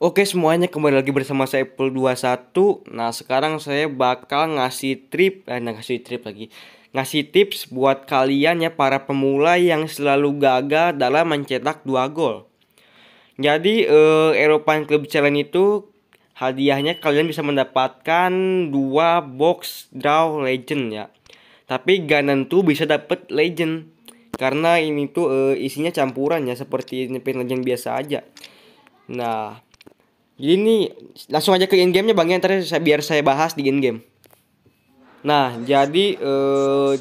Oke semuanya kembali lagi bersama saya Apple 21 Nah sekarang saya bakal ngasih trip eh, nah, ngasih trip lagi Ngasih tips buat kalian ya para pemula yang selalu gagal dalam mencetak dua gol Jadi eh, European Club Challenge itu hadiahnya kalian bisa mendapatkan dua box draw legend ya Tapi ganan tuh bisa dapet legend Karena ini tuh eh, isinya campuran ya seperti ini legend biasa aja Nah, jadi ini langsung aja ke in gamenya bang ya ntar ya, saya, biar saya bahas di in game. Nah jadi e,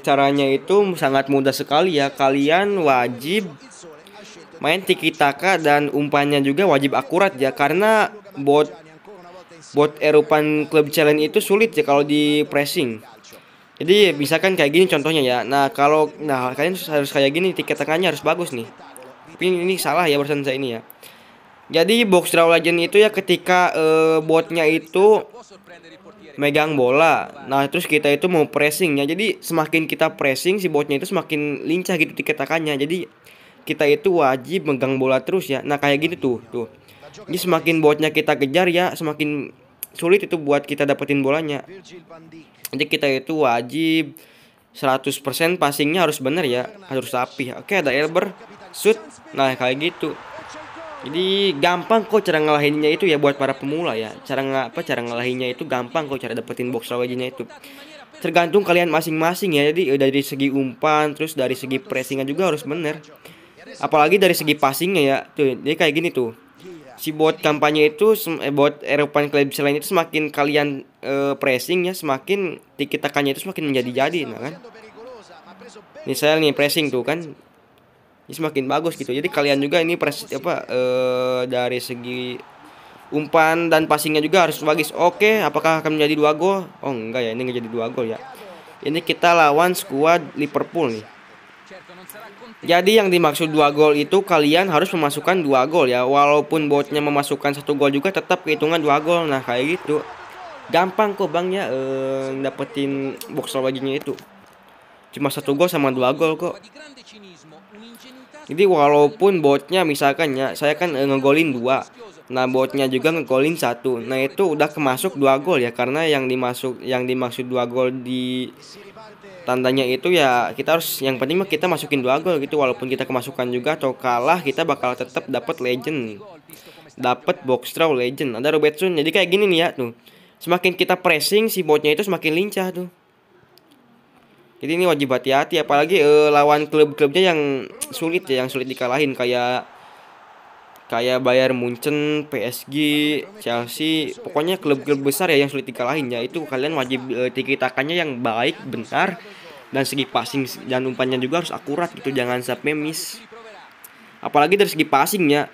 caranya itu sangat mudah sekali ya kalian wajib main tiki taka dan umpannya juga wajib akurat ya karena bot bot erupan club challenge itu sulit ya kalau di pressing. Jadi misalkan kayak gini contohnya ya. Nah kalau nah kalian harus kayak gini tiki takanya harus bagus nih. Tapi ini salah ya barusan saya ini ya. Jadi box draw legend itu ya ketika uh, botnya itu megang bola. Nah, terus kita itu mau pressing ya. Jadi semakin kita pressing si botnya itu semakin lincah gitu diketakannya. Jadi kita itu wajib megang bola terus ya. Nah, kayak gitu tuh, tuh. Jadi semakin botnya kita kejar ya, semakin sulit itu buat kita dapetin bolanya. Jadi kita itu wajib 100% passingnya harus bener ya, harus rapi. Oke, ada Elber, shoot. Nah, kayak gitu. Jadi gampang kok cara ngalahinnya itu ya buat para pemula ya. Cara nggak apa cara ngalahinnya itu gampang kok cara dapetin box lawajinya itu. Tergantung kalian masing-masing ya. Jadi eh, dari segi umpan terus dari segi pressingan juga harus bener. Apalagi dari segi passingnya ya. Tuh, dia kayak gini tuh. Si bot kampanye itu eh, bot Eropan Club selain itu semakin kalian eh, pressing ya, semakin tiki takannya itu semakin menjadi-jadi nah kan. Misalnya nih pressing tuh kan semakin bagus gitu. Jadi kalian juga ini pres apa eh, dari segi umpan dan passingnya juga harus bagus. Oke, apakah akan menjadi dua gol? Oh enggak ya, ini nggak jadi dua gol ya. Ini kita lawan skuad Liverpool nih. Jadi yang dimaksud dua gol itu kalian harus memasukkan dua gol ya. Walaupun botnya memasukkan satu gol juga tetap kehitungan dua gol. Nah kayak gitu. Gampang kok bang ya eh, dapetin box bajunya itu. Cuma satu gol sama dua gol kok. Jadi walaupun botnya misalkan ya, saya kan eh, ngegolin dua. Nah botnya juga ngegolin satu. Nah itu udah kemasuk dua gol ya karena yang dimasuk yang dimaksud dua gol di tandanya itu ya kita harus yang penting mah kita masukin dua gol gitu walaupun kita kemasukan juga atau kalah kita bakal tetap dapat legend dapat box draw legend ada Robertson jadi kayak gini nih ya tuh semakin kita pressing si botnya itu semakin lincah tuh jadi ini wajib hati-hati apalagi eh, lawan klub-klubnya yang sulit ya yang sulit dikalahin kayak kayak Bayern Munchen, PSG, Chelsea, pokoknya klub-klub besar ya yang sulit dikalahin ya itu kalian wajib eh, tiki takannya yang baik, benar dan segi passing dan umpannya juga harus akurat gitu jangan sampai miss. Apalagi dari segi passingnya,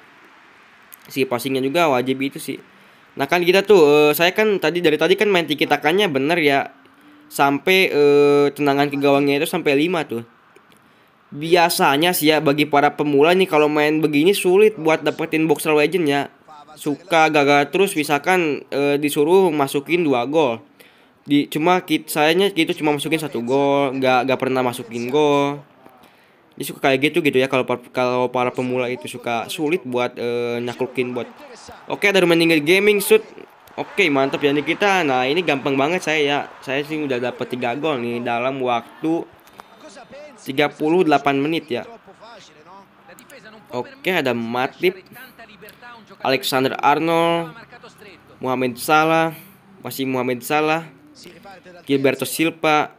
segi passingnya juga wajib itu sih. Nah kan kita tuh, eh, saya kan tadi dari tadi kan main tiki takannya bener ya sampai uh, tendangan ke gawangnya itu sampai 5 tuh. Biasanya sih ya bagi para pemula nih kalau main begini sulit buat dapetin boxer legend ya. Suka gagal terus misalkan uh, disuruh masukin dua gol. Di cuma kit sayanya gitu cuma masukin satu gol, nggak nggak pernah masukin gol. Ini suka kayak gitu gitu ya kalau kalau para pemula itu suka sulit buat uh, eh, nyaklukin buat. Oke, dari meninggal Gaming Suit Oke mantap ya nih kita. Nah ini gampang banget saya ya. Saya sih udah dapat 3 gol nih dalam waktu 38 menit ya. Oke ada Matip, Alexander Arnold, Mohamed Salah, masih Mohamed Salah, Gilberto Silva.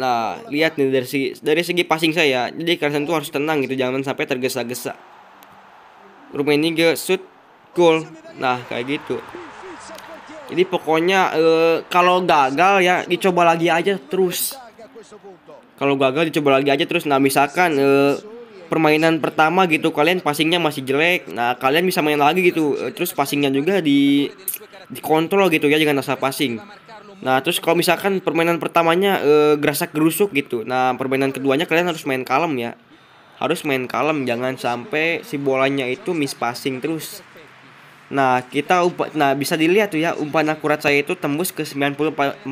Nah lihat nih dari segi, dari segi passing saya. Jadi kalian tuh harus tenang gitu jangan sampai tergesa-gesa. Rumah ini ke shoot goal. Nah kayak gitu. Jadi pokoknya uh, kalau gagal ya dicoba lagi aja terus. Kalau gagal dicoba lagi aja terus. Nah misalkan uh, permainan pertama gitu kalian passingnya masih jelek. Nah kalian bisa main lagi gitu. Uh, terus passingnya juga di dikontrol gitu ya jangan asal passing. Nah terus kalau misalkan permainan pertamanya uh, gerasak gerusuk gitu. Nah permainan keduanya kalian harus main kalem ya. Harus main kalem jangan sampai si bolanya itu miss passing terus. Nah, kita umpan, nah bisa dilihat tuh ya umpan akurat saya itu tembus ke 94%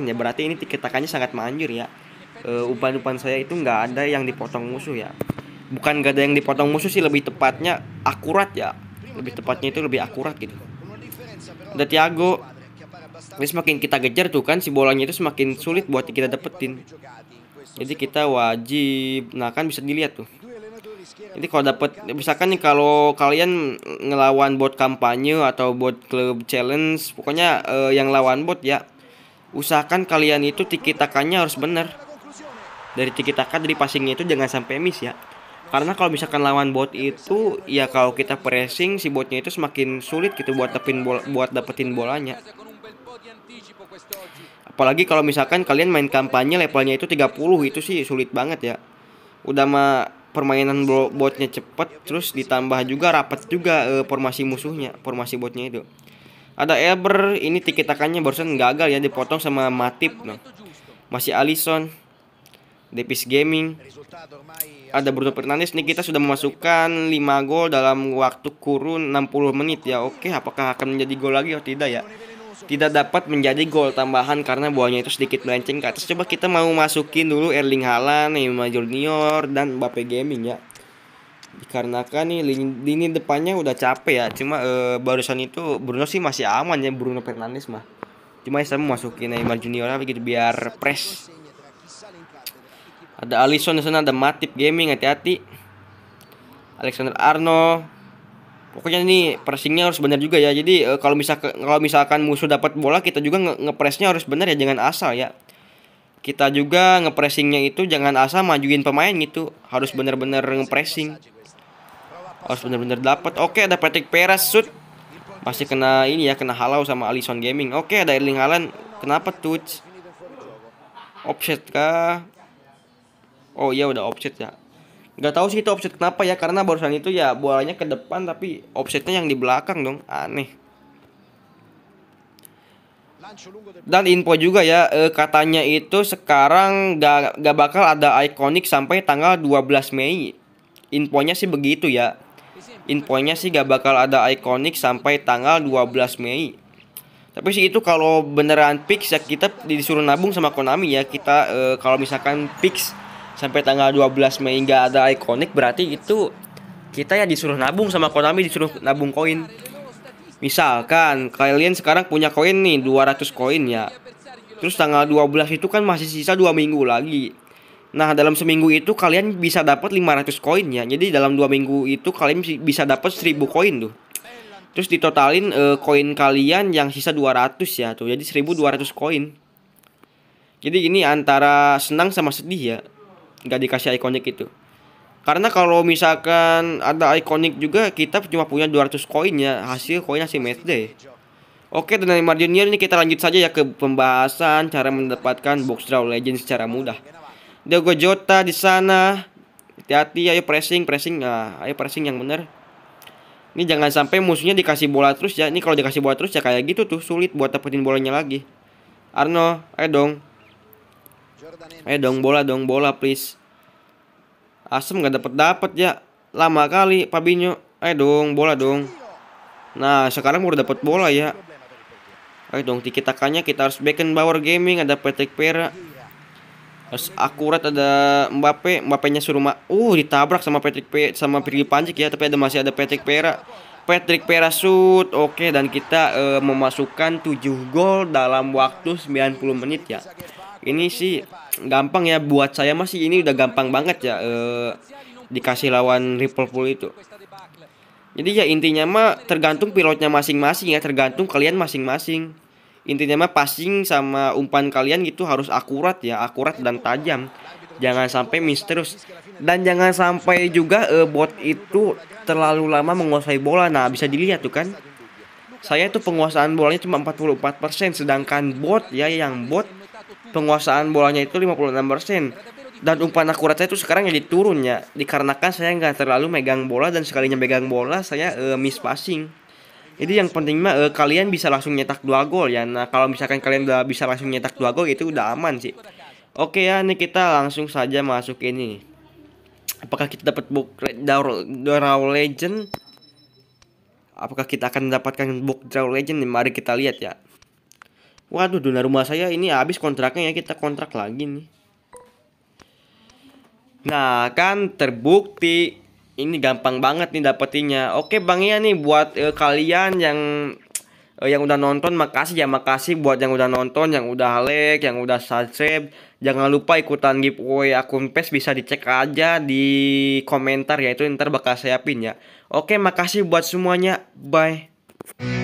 ya. Berarti ini tiketakannya sangat manjur ya. umpan eh, umpan-umpan saya itu nggak ada yang dipotong musuh ya. Bukan nggak ada yang dipotong musuh sih lebih tepatnya akurat ya. Lebih tepatnya itu lebih akurat gitu. Udah Tiago. Ini semakin kita gejar tuh kan si bolanya itu semakin sulit buat kita dapetin. Jadi kita wajib nah kan bisa dilihat tuh. Jadi kalau dapat misalkan nih kalau kalian ngelawan bot kampanye atau bot club challenge, pokoknya uh, yang lawan bot ya usahakan kalian itu tiki harus benar. Dari tiki taka dari passingnya itu jangan sampai miss ya. Karena kalau misalkan lawan bot itu ya kalau kita pressing si botnya itu semakin sulit gitu buat dapetin bola, buat dapetin bolanya. Apalagi kalau misalkan kalian main kampanye levelnya itu 30 itu sih sulit banget ya. Udah mah permainan botnya cepat terus ditambah juga rapat juga e, formasi musuhnya formasi botnya itu ada Elber ini tiket takannya barusan gagal ya dipotong sama Matip no. Nah, masih Alison Depis Gaming ada Bruno Fernandes nih kita sudah memasukkan 5 gol dalam waktu kurun 60 menit ya oke apakah akan menjadi gol lagi atau tidak ya tidak dapat menjadi gol tambahan karena buahnya itu sedikit melenceng ke atas. Coba kita mau masukin dulu Erling Haaland, Neymar Junior dan Mbappe Gaming ya. Dikarenakan nih lini, lini depannya udah capek ya. Cuma e, barusan itu Bruno sih masih aman ya Bruno Fernandes mah. Cuma saya mau masukin Neymar Junior begitu biar press. Ada Alisson di sana, ada Matip Gaming hati-hati. Alexander Arnold pokoknya ini pressingnya harus benar juga ya jadi uh, kalau misalkan kalau misalkan musuh dapat bola kita juga ngepressnya harus benar ya jangan asal ya kita juga ngepressingnya itu jangan asal majuin pemain gitu harus benar-benar ngepressing harus benar-benar dapat oke ada Patrick Perez shoot masih kena ini ya kena halau sama Alison Gaming oke ada Erling Haaland kenapa tuh offset kah oh iya udah offset ya nggak tahu sih itu offset kenapa ya karena barusan itu ya bolanya ke depan tapi offsetnya yang di belakang dong aneh dan info juga ya eh, katanya itu sekarang gak, gak bakal ada ikonik sampai tanggal 12 Mei infonya sih begitu ya infonya sih gak bakal ada ikonik sampai tanggal 12 Mei tapi sih itu kalau beneran fix ya kita disuruh nabung sama Konami ya kita e, kalau misalkan fix sampai tanggal 12 Mei nggak ada ikonik berarti itu kita ya disuruh nabung sama Konami disuruh nabung koin misalkan kalian sekarang punya koin nih 200 koin ya terus tanggal 12 itu kan masih sisa dua minggu lagi nah dalam seminggu itu kalian bisa dapat 500 koin ya jadi dalam dua minggu itu kalian bisa dapat 1000 koin tuh terus ditotalin eh, koin uh, kalian yang sisa 200 ya tuh jadi 1200 koin jadi ini antara senang sama sedih ya nggak dikasih ikonik itu karena kalau misalkan ada ikonik juga kita cuma punya 200 koin ya hasil koin hasil match day Oke dan Neymar Junior ini kita lanjut saja ya ke pembahasan cara mendapatkan box draw legend secara mudah. Diogo Jota di sana. Hati-hati ayo pressing pressing nah, ayo pressing yang bener Ini jangan sampai musuhnya dikasih bola terus ya. Ini kalau dikasih bola terus ya kayak gitu tuh sulit buat dapetin bolanya lagi. Arno, ayo dong. Ayo dong bola dong bola please. Asem nggak dapat dapat ya. Lama kali pabinyo Ayo dong, bola dong. Nah, sekarang baru dapat bola ya. Ayo dong, tiki takanya kita harus Bauer Gaming ada Patrick Pera. Harus akurat ada Mbappe, Mbappe-nya suruh ma uh ditabrak sama Patrick P sama Pirli panjik ya, tapi ada masih ada Patrick Pera. Patrick Pera shoot. Oke, dan kita uh, memasukkan 7 gol dalam waktu 90 menit ya ini sih gampang ya buat saya masih ini udah gampang banget ya eh, dikasih lawan Liverpool itu jadi ya intinya mah tergantung pilotnya masing-masing ya tergantung kalian masing-masing intinya mah passing sama umpan kalian gitu harus akurat ya akurat dan tajam jangan sampai misterius dan jangan sampai juga eh, bot itu terlalu lama menguasai bola nah bisa dilihat tuh kan saya tuh penguasaan bolanya cuma 44% sedangkan bot ya yang bot penguasaan bolanya itu 56% dan umpan akuratnya itu sekarang jadi turun ya dikarenakan saya nggak terlalu megang bola dan sekalinya megang bola saya uh, miss passing jadi yang penting mah uh, kalian bisa langsung nyetak dua gol ya nah kalau misalkan kalian udah bisa langsung nyetak dua gol itu udah aman sih oke ya ini kita langsung saja masuk ini apakah kita dapat book draw legend apakah kita akan mendapatkan book draw legend mari kita lihat ya Waduh, rumah saya ini habis kontraknya ya, kita kontrak lagi nih. Nah, kan terbukti ini gampang banget nih dapetinnya. Oke, Bang Ia nih buat e, kalian yang e, yang udah nonton makasih ya makasih buat yang udah nonton, yang udah like, yang udah subscribe. Jangan lupa ikutan giveaway akun PES bisa dicek aja di komentar ya itu ntar bakal saya pin ya. Oke, makasih buat semuanya. Bye.